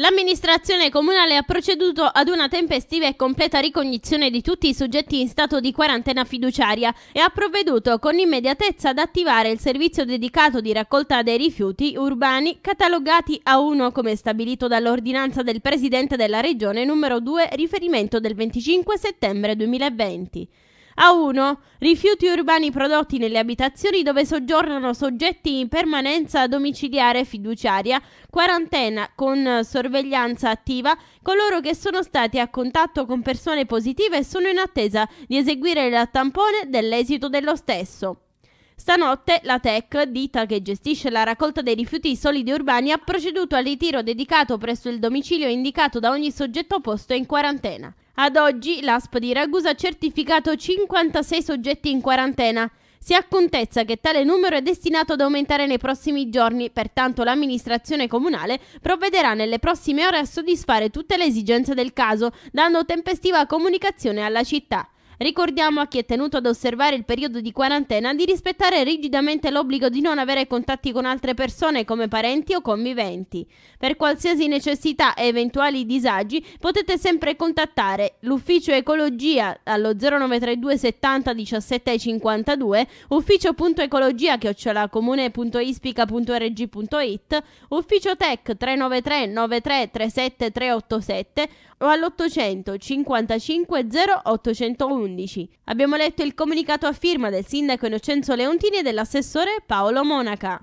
L'amministrazione comunale ha proceduto ad una tempestiva e completa ricognizione di tutti i soggetti in stato di quarantena fiduciaria e ha provveduto con immediatezza ad attivare il servizio dedicato di raccolta dei rifiuti urbani catalogati a 1 come stabilito dall'ordinanza del Presidente della Regione numero 2 riferimento del 25 settembre 2020. A 1. Rifiuti urbani prodotti nelle abitazioni dove soggiornano soggetti in permanenza domiciliare fiduciaria, quarantena con sorveglianza attiva, coloro che sono stati a contatto con persone positive e sono in attesa di eseguire il tampone dell'esito dello stesso. Stanotte la TEC, ditta che gestisce la raccolta dei rifiuti solidi urbani, ha proceduto al ritiro dedicato presso il domicilio indicato da ogni soggetto posto in quarantena. Ad oggi l'ASP di Ragusa ha certificato 56 soggetti in quarantena. Si accontezza che tale numero è destinato ad aumentare nei prossimi giorni, pertanto l'amministrazione comunale provvederà nelle prossime ore a soddisfare tutte le esigenze del caso, dando tempestiva comunicazione alla città. Ricordiamo a chi è tenuto ad osservare il periodo di quarantena di rispettare rigidamente l'obbligo di non avere contatti con altre persone come parenti o conviventi. Per qualsiasi necessità e eventuali disagi potete sempre contattare l'ufficio ecologia allo 0932 70 17 52, ufficio.ecologia chiocciolacomune.ispica.rg.it, ufficio tech 393 93 37 387 o all'800 55 0811. Abbiamo letto il comunicato a firma del sindaco Innocenzo Leontini e dell'assessore Paolo Monaca.